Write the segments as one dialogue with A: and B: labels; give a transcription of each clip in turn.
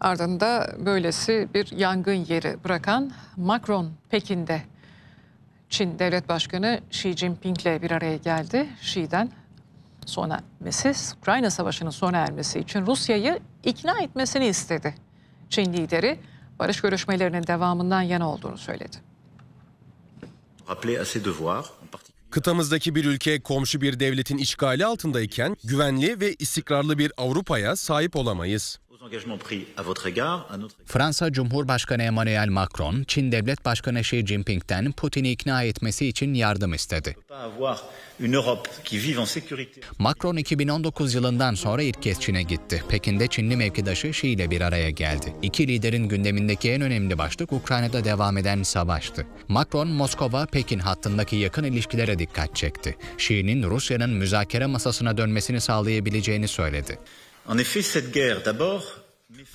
A: Ardında böylesi bir yangın yeri bırakan Macron Pekin'de Çin Devlet Başkanı Xi Jinping'le bir araya geldi. Xi'den sona ermesi, Ukrayna Savaşı'nın sona ermesi için Rusya'yı ikna etmesini istedi. Çin lideri barış görüşmelerinin devamından yana olduğunu söyledi.
B: Kıtamızdaki bir ülke komşu bir devletin işgali altındayken güvenli ve istikrarlı bir Avrupa'ya sahip olamayız.
C: Fransa Cumhurbaşkanı Emmanuel Macron, Çin Devlet Başkanı Xi Jinping'den Putin'i ikna etmesi için yardım istedi. Macron 2019 yılından sonra ilk kez Çin'e gitti. Pekin'de Çinli mevkidaşı Xi ile bir araya geldi. İki liderin gündemindeki en önemli başlık Ukrayna'da devam eden savaştı. Macron, Moskova-Pekin hattındaki yakın ilişkilere dikkat çekti. Xi'nin Rusya'nın müzakere masasına dönmesini sağlayabileceğini söyledi.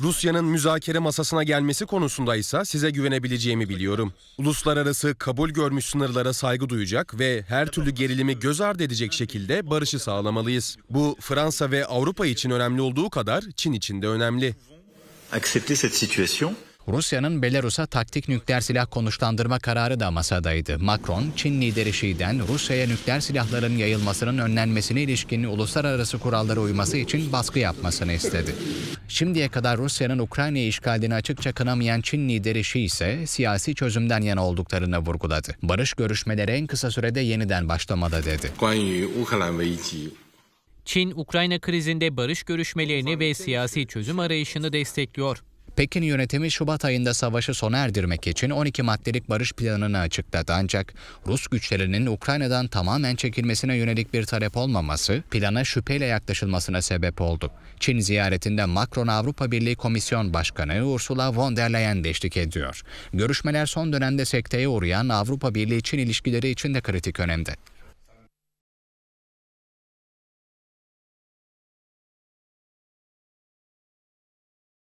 B: Rusya'nın müzakere masasına gelmesi konusunda ise size güvenebileceğimi biliyorum. Uluslararası kabul görmüş sınırlara saygı duyacak ve her türlü gerilimi göz ardı edecek şekilde barışı sağlamalıyız. Bu Fransa ve Avrupa için önemli olduğu kadar Çin için de önemli. Accepter cette situation
C: Rusya'nın Belarus'a taktik nükleer silah konuşlandırma kararı da masadaydı. Macron, Çin lideri Xi'den Rusya'ya nükleer silahların yayılmasının önlenmesine ilişkin uluslararası kurallara uyması için baskı yapmasını istedi. Şimdiye kadar Rusya'nın Ukrayna işgalini açıkça kınamayan Çin lideri Xi ise siyasi çözümden yana olduklarını vurguladı. Barış görüşmeleri en kısa sürede yeniden başlamada dedi. Çin, Ukrayna krizinde barış görüşmelerini ve siyasi çözüm arayışını destekliyor. Pekin yönetimi Şubat ayında savaşı sona erdirmek için 12 maddelik barış planını açıkladı ancak Rus güçlerinin Ukrayna'dan tamamen çekilmesine yönelik bir talep olmaması plana şüpheyle yaklaşılmasına sebep oldu. Çin ziyaretinde Macron Avrupa Birliği Komisyon Başkanı Ursula von der Leyen de ediyor. Görüşmeler son
A: dönemde sekteye uğrayan Avrupa Birliği-Çin ilişkileri için de kritik önemde.